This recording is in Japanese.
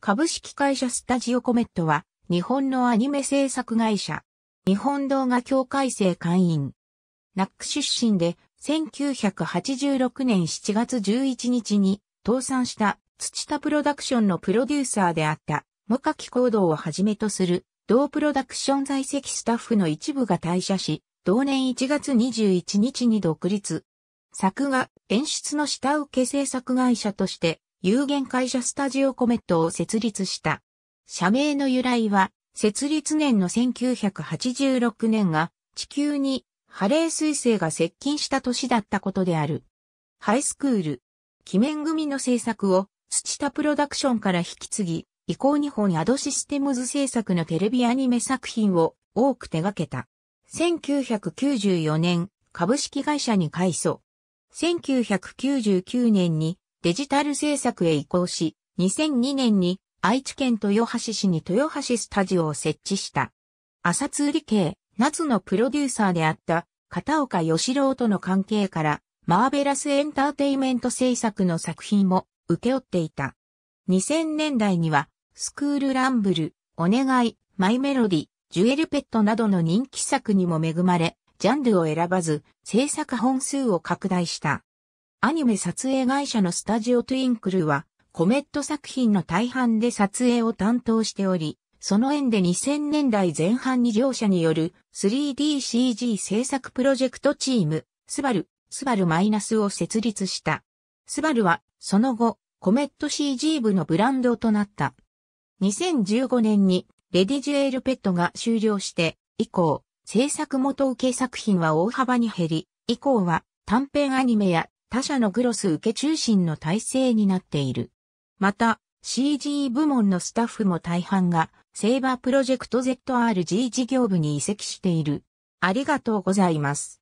株式会社スタジオコメットは、日本のアニメ制作会社。日本動画協会生会員。ナック出身で、1986年7月11日に、倒産した土田プロダクションのプロデューサーであった、無価機行動をはじめとする、同プロダクション在籍スタッフの一部が退社し、同年1月21日に独立。作画、演出の下請け制作会社として、有限会社スタジオコメットを設立した。社名の由来は、設立年の1986年が地球にハレー彗星が接近した年だったことである。ハイスクール、鬼面組の制作を土田プロダクションから引き継ぎ、以降日本アドシステムズ制作のテレビアニメ作品を多く手掛けた。1994年、株式会社に改装。1999年にデジタル制作へ移行し、2002年に愛知県豊橋市に豊橋スタジオを設置した。朝通理系、夏のプロデューサーであった片岡義郎との関係から、マーベラスエンターテイメント制作の作品も受け負っていた。2000年代には、スクールランブル、お願い、マイメロディ、ジュエルペットなどの人気作にも恵まれ、ジャンルを選ばず、制作本数を拡大した。アニメ撮影会社のスタジオトゥインクルは、コメット作品の大半で撮影を担当しており、その縁で2000年代前半に両社による 3DCG 制作プロジェクトチーム、スバル、スバルマイナスを設立した。スバルは、その後、コメット CG 部のブランドとなった。2015年に、レディジュエルペットが終了して、以降、制作元受け作品は大幅に減り、以降は短編アニメや他社のグロス受け中心の体制になっている。また、CG 部門のスタッフも大半が、セイバープロジェクト ZRG 事業部に移籍している。ありがとうございます。